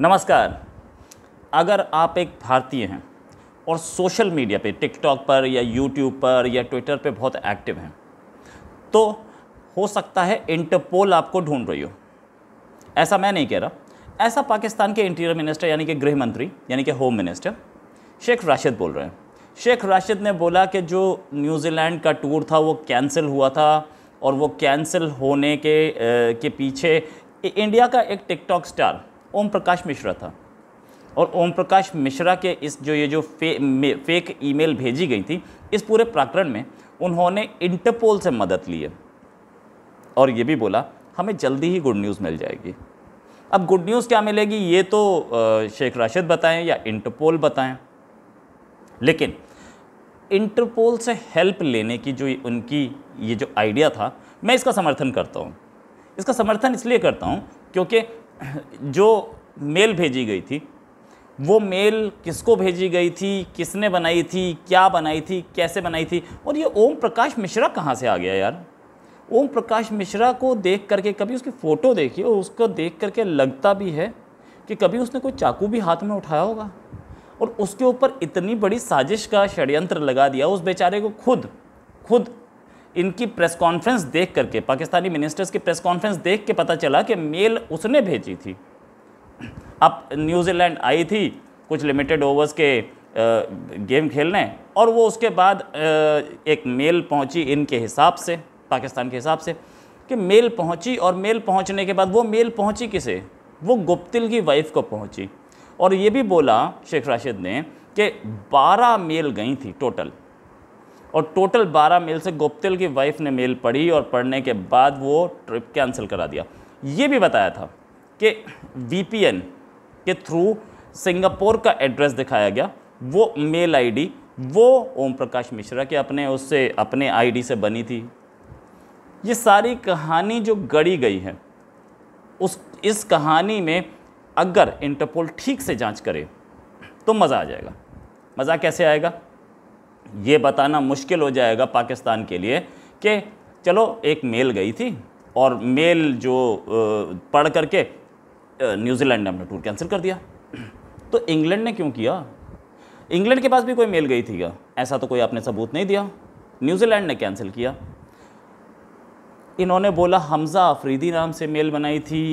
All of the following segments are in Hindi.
नमस्कार अगर आप एक भारतीय हैं और सोशल मीडिया पे टिकटॉक पर या यूट्यूब पर या ट्विटर पे बहुत एक्टिव हैं तो हो सकता है इंटरपोल आपको ढूंढ रही हो ऐसा मैं नहीं कह रहा ऐसा पाकिस्तान के इंटीरियर मिनिस्टर यानी कि गृह मंत्री यानी कि होम मिनिस्टर शेख राशिद बोल रहे हैं शेख राशिद ने बोला कि जो न्यूजीलैंड का टूर था वो कैंसिल हुआ था और वो कैंसिल होने के ए, के पीछे इंडिया का एक टिकटॉक स्टार ओम प्रकाश मिश्रा था और ओम प्रकाश मिश्रा के इस जो ये जो फे, फेक ईमेल भेजी गई थी इस पूरे प्रकरण में उन्होंने इंटरपोल से मदद ली है और ये भी बोला हमें जल्दी ही गुड न्यूज़ मिल जाएगी अब गुड न्यूज़ क्या मिलेगी ये तो शेख राशिद बताएं या इंटरपोल बताएं लेकिन इंटरपोल से हेल्प लेने की जो उनकी ये जो आइडिया था मैं इसका समर्थन करता हूँ इसका समर्थन इसलिए करता हूँ क्योंकि जो मेल भेजी गई थी वो मेल किसको भेजी गई थी किसने बनाई थी क्या बनाई थी कैसे बनाई थी और ये ओम प्रकाश मिश्रा कहाँ से आ गया यार ओम प्रकाश मिश्रा को देख करके कभी उसकी फ़ोटो देखी और उसको देख करके लगता भी है कि कभी उसने कोई चाकू भी हाथ में उठाया होगा और उसके ऊपर इतनी बड़ी साजिश का षडयंत्र लगा दिया उस बेचारे को खुद खुद इनकी प्रेस कॉन्फ्रेंस देख करके पाकिस्तानी मिनिस्टर्स की प्रेस कॉन्फ्रेंस देख के पता चला कि मेल उसने भेजी थी अब न्यूजीलैंड आई थी कुछ लिमिटेड ओवर्स के गेम खेलने और वो उसके बाद एक मेल पहुंची इनके हिसाब से पाकिस्तान के हिसाब से कि मेल पहुंची और मेल पहुंचने के बाद वो मेल पहुंची किसे वो गुप्तिल की वाइफ को पहुंची और ये भी बोला शेख राशिद ने कि 12 मेल गई थी टोटल और टोटल 12 मेल से गुप्तिल की वाइफ ने मेल पढ़ी और पढ़ने के बाद वो ट्रिप कैंसिल करा दिया ये भी बताया था कि वी के थ्रू सिंगापुर का एड्रेस दिखाया गया वो मेल आईडी वो ओम प्रकाश मिश्रा के अपने उससे अपने आईडी से बनी थी ये सारी कहानी जो गढ़ी गई है उस इस कहानी में अगर इंटरपोल ठीक से जांच करे तो मज़ा आ जाएगा मज़ा कैसे आएगा ये बताना मुश्किल हो जाएगा पाकिस्तान के लिए कि चलो एक मेल गई थी और मेल जो पढ़ करके न्यूजीलैंड ने अपना टूर कैंसिल कर दिया तो इंग्लैंड ने क्यों किया इंग्लैंड के पास भी कोई मेल गई थी क्या ऐसा तो कोई आपने सबूत नहीं दिया न्यूजीलैंड ने कैंसिल किया इन्होंने बोला हमज़ा अफरीदी नाम से मेल बनाई थी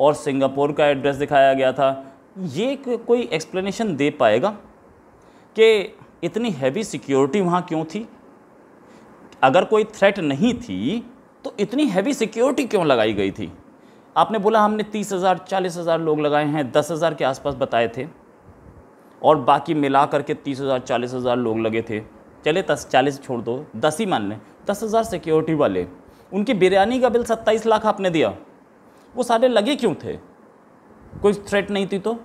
और सिंगापुर का एड्रेस दिखाया गया था ये कोई एक्सप्लेनेशन दे पाएगा कि इतनी हैवी सिक्योरिटी वहाँ क्यों थी अगर कोई थ्रेट नहीं थी तो इतनी हैवी सिक्योरिटी क्यों लगाई गई थी आपने बोला हमने तीस हज़ार चालीस हज़ार लोग लगाए हैं दस हज़ार के आसपास बताए थे और बाकी मिला करके तीस हज़ार चालीस हज़ार लोग लगे थे चले दस चालीस छोड़ दो दस ही मान लें दस हज़ार सिक्योरिटी वाले उनकी बिरयानी का बिल सत्ताईस लाख आपने दिया वो सारे लगे क्यों थे कोई थ्रेट नहीं थी तो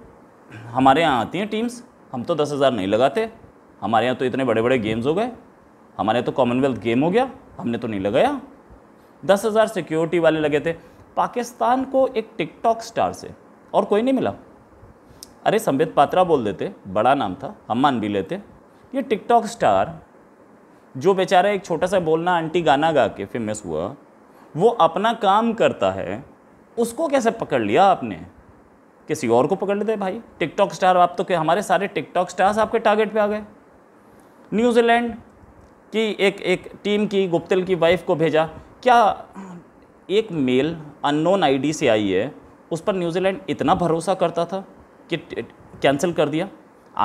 हमारे यहाँ आती हैं टीम्स हम तो दस हज़ार नहीं लगाते हमारे यहाँ तो इतने बड़े बड़े गेम्स हो गए हमारे यहाँ तो कॉमनवेल्थ गेम हो गया हमने तो नहीं लगाया दस हज़ार सिक्योरिटी वाले लगे थे पाकिस्तान को एक टिकटॉक स्टार से और कोई नहीं मिला अरे संबित पात्रा बोल देते बड़ा नाम था हम मान भी लेते ये टिकटॉक स्टार जो बेचारा एक छोटा सा बोलना आंटी गाना गा के फेमस हुआ वो अपना काम करता है उसको कैसे पकड़ लिया आपने किसी और को पकड़ लेते भाई टिकटॉक स्टार आप तो के हमारे सारे टिकटॉक स्टार्स आपके टारगेट पे आ गए न्यूजीलैंड की एक एक टीम की गुप्तिल की वाइफ को भेजा क्या एक मेल अननोन आईडी से आई है उस पर न्यूजीलैंड इतना भरोसा करता था कि कैंसिल कर दिया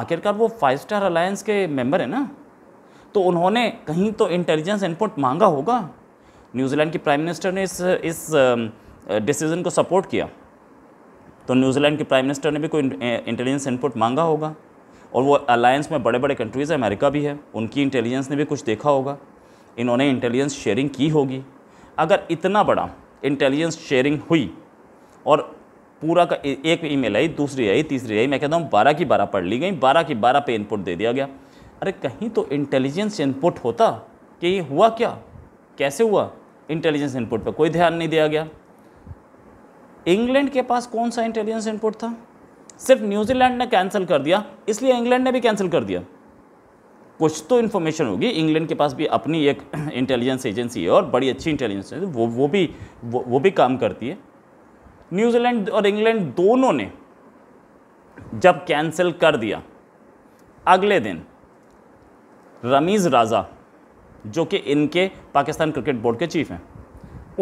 आखिरकार वो फाइव स्टार अलायंस के मेंबर है ना तो उन्होंने कहीं तो इंटेलिजेंस इनपुट मांगा होगा न्यूजीलैंड की प्राइम मिनिस्टर ने इस इस डिसीज़न को सपोर्ट किया तो न्यूजीलैंड के प्राइम मिनिस्टर ने भी कोई इंटेलिजेंस इनपुट मांगा होगा और वो अलायंस में बड़े बड़े कंट्रीज़ हैं अमेरिका भी है उनकी इंटेलिजेंस ने भी कुछ देखा होगा इन्होंने इंटेलिजेंस शेयरिंग की होगी अगर इतना बड़ा इंटेलिजेंस शेयरिंग हुई और पूरा का एक ईमेल आई दूसरी आई तीसरी आई मैं कहता हूँ बारह की बारह पढ़ ली गई बारह की बारह पे इनपुट दे दिया गया अरे कहीं तो इंटेलिजेंस इनपुट होता कि ये हुआ क्या कैसे हुआ इंटेलिजेंस इनपुट पर कोई ध्यान नहीं दिया गया इंग्लैंड के पास कौन सा इंटेलिजेंस इनपुट था सिर्फ न्यूजीलैंड ने कैंसिल कर दिया इसलिए इंग्लैंड ने भी कैंसिल कर दिया कुछ तो इन्फॉर्मेशन होगी इंग्लैंड के पास भी अपनी एक इंटेलिजेंस एजेंसी है और बड़ी अच्छी इंटेलिजेंस एजेंसी वो वो भी वो, वो भी काम करती है न्यूजीलैंड और इंग्लैंड दोनों ने जब कैंसिल कर दिया अगले दिन रमीज़ राजा जो कि इनके पाकिस्तान क्रिकेट बोर्ड के चीफ हैं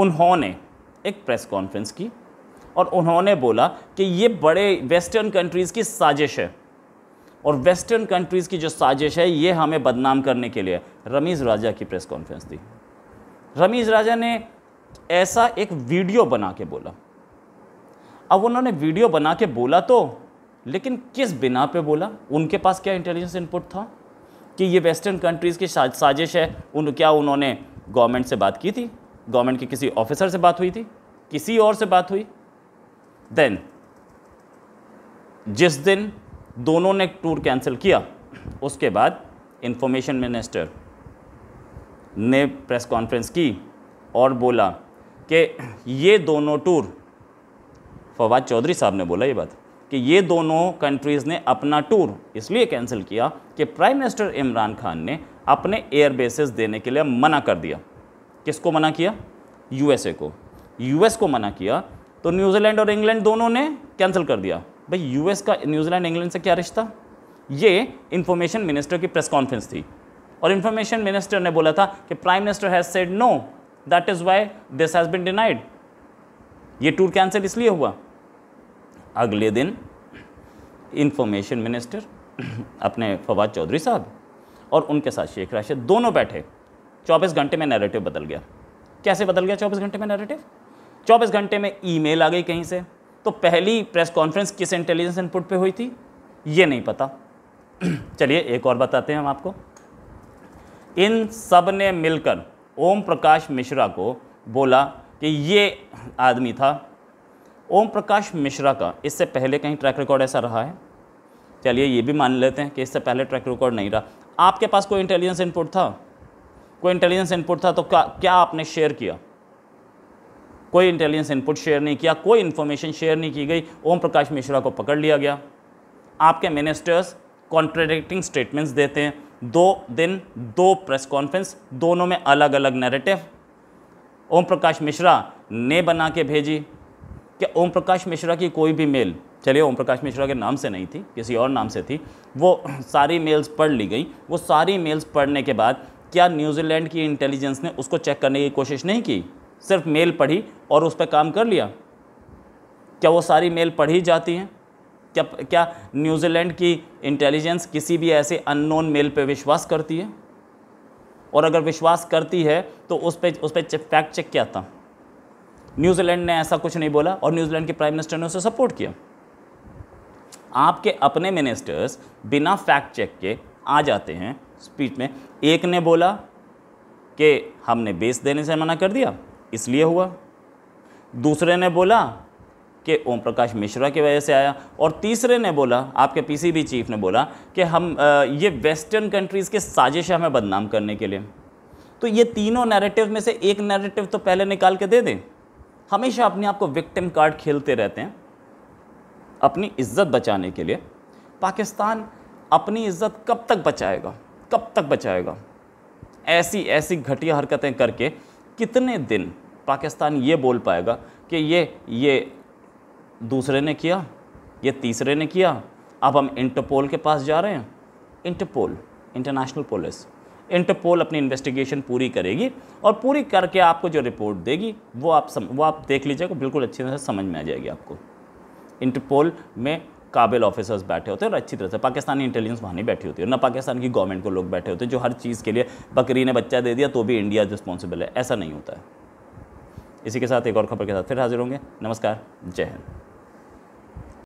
उन्होंने एक प्रेस कॉन्फ्रेंस की और उन्होंने बोला कि ये बड़े वेस्टर्न कंट्रीज़ की साजिश है और वेस्टर्न कंट्रीज़ की जो साजिश है ये हमें बदनाम करने के लिए रमीज़ राजा की प्रेस कॉन्फ्रेंस दी रमीज़ राजा ने ऐसा एक वीडियो बना के बोला अब उन्होंने वीडियो बना के बोला तो लेकिन किस बिना पे बोला उनके पास क्या इंटेलिजेंस इनपुट था कि ये वेस्टर्न कंट्रीज़ की साजिश है उन क्या उन्होंने गवर्नमेंट से बात की थी गवर्नमेंट के किसी ऑफिसर से बात हुई थी किसी और से बात हुई देन जिस दिन दोनों ने टूर कैंसिल किया उसके बाद इंफॉर्मेशन मिनिस्टर ने प्रेस कॉन्फ्रेंस की और बोला कि ये दोनों टूर फवाद चौधरी साहब ने बोला ये बात कि ये दोनों कंट्रीज़ ने अपना टूर इसलिए कैंसिल किया कि प्राइम मिनिस्टर इमरान खान ने अपने एयर बेसिस देने के लिए मना कर दिया किसको मना किया यूएसए को यूएस को मना किया तो न्यूजीलैंड और इंग्लैंड दोनों ने कैंसिल कर दिया भाई यूएस का न्यूजीलैंड इंग्लैंड से क्या रिश्ता ये इन्फॉर्मेशन मिनिस्टर की प्रेस कॉन्फ्रेंस थी और इन्फॉर्मेशन मिनिस्टर ने बोला था कि prime minister has said no that is why this has been denied ये टूर कैंसिल इसलिए हुआ अगले दिन इन्फॉर्मेशन मिनिस्टर अपने फवाद चौधरी साहब और उनके साथ शेख राशिद दोनों बैठे 24 घंटे में नैरेटिव बदल गया कैसे बदल गया 24 घंटे में नैरेटिव 24 घंटे में ईमेल आ गई कहीं से तो पहली प्रेस कॉन्फ्रेंस किस इंटेलिजेंस इनपुट पे हुई थी ये नहीं पता चलिए एक और बताते हैं हम आपको इन सब ने मिलकर ओम प्रकाश मिश्रा को बोला कि ये आदमी था ओम प्रकाश मिश्रा का इससे पहले कहीं ट्रैक रिकॉर्ड ऐसा रहा है चलिए ये भी मान लेते हैं कि इससे पहले ट्रैक रिकॉर्ड नहीं रहा आपके पास कोई इंटेलिजेंस इनपुट था कोई इंटेलिजेंस इनपुट था तो क्या क्या आपने शेयर किया कोई इंटेलिजेंस इनपुट शेयर नहीं किया कोई इन्फॉर्मेशन शेयर नहीं की गई ओम प्रकाश मिश्रा को पकड़ लिया गया आपके मिनिस्टर्स कॉन्ट्रेडिक्टिंग स्टेटमेंट्स देते हैं दो दिन दो प्रेस कॉन्फ्रेंस दोनों में अलग अलग नैरेटिव ओम प्रकाश मिश्रा ने बना के भेजी कि ओम प्रकाश मिश्रा की कोई भी मेल चलिए ओम प्रकाश मिश्रा के नाम से नहीं थी किसी और नाम से थी वो सारी मेल्स पढ़ ली गई वो सारी मेल्स पढ़ने के बाद क्या न्यूजीलैंड की इंटेलिजेंस ने उसको चेक करने की कोशिश नहीं की सिर्फ मेल पढ़ी और उस पर काम कर लिया क्या वो सारी मेल पढ़ी जाती हैं क्या क्या न्यूजीलैंड की इंटेलिजेंस किसी भी ऐसे अननोन मेल पे विश्वास करती है और अगर विश्वास करती है तो उस पर उस पर फैक्ट चेक किया था न्यूजीलैंड ने ऐसा कुछ नहीं बोला और न्यूजीलैंड के प्राइम मिनिस्टर ने उसे सपोर्ट किया आपके अपने मिनिस्टर्स बिना फैक्ट चेक के आ जाते हैं स्पीच में एक ने बोला कि हमने बेस देने से मना कर दिया इसलिए हुआ दूसरे ने बोला कि ओम प्रकाश मिश्रा की वजह से आया और तीसरे ने बोला आपके पीसीबी चीफ ने बोला कि हम ये वेस्टर्न कंट्रीज़ के साजिश हमें बदनाम करने के लिए तो ये तीनों नैरेटिव में से एक नैरेटिव तो पहले निकाल के दे दें हमेशा अपने आप को विक्टिम कार्ड खेलते रहते हैं अपनी इज्जत बचाने के लिए पाकिस्तान अपनी इज्जत कब तक बचाएगा कब तक बचाएगा ऐसी ऐसी घटिया हरकतें करके कितने दिन पाकिस्तान ये बोल पाएगा कि ये ये दूसरे ने किया ये तीसरे ने किया अब हम इंटरपोल के पास जा रहे हैं इंटरपोल इंटरनेशनल पुलिस इंटरपोल अपनी इन्वेस्टिगेशन पूरी करेगी और पूरी करके आपको जो रिपोर्ट देगी वो आप सम, वो आप देख लीजिएगा बिल्कुल अच्छी तरह से समझ में आ जाएगी आपको इंटरपोल में काबिल ऑफिसर्स बैठे होते हैं और अच्छी तरह से पाकिस्तानी इंटेलिजेंस वहाँ नहीं बैठी होती है ना पाकिस्तान की गवर्नमेंट को लोग बैठे होते हैं जो हर चीज़ के लिए बकरी ने बच्चा दे दिया तो भी इंडिया रिस्पॉन्सिबल है ऐसा नहीं होता है इसी के साथ एक और खबर के साथ फिर हाजिर होंगे नमस्कार जय हिंद